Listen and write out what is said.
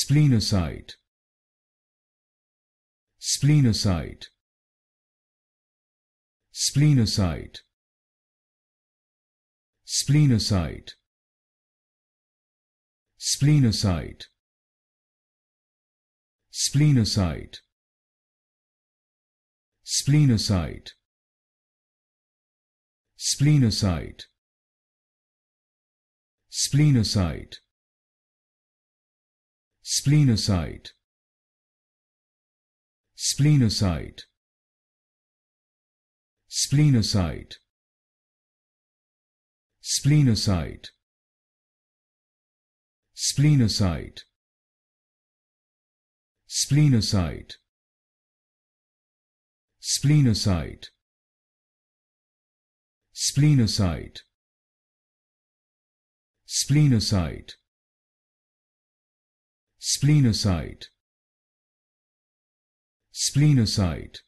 splenocyte splenocyte splenocyte splenocyte splenocyte splenocyte splenocyte splenocyte splenocyte splenocyte splenocyte splenocyte splenocyte splenocyte splenocyte splenocyte splenocyte splenocyte splenocyte splenocyte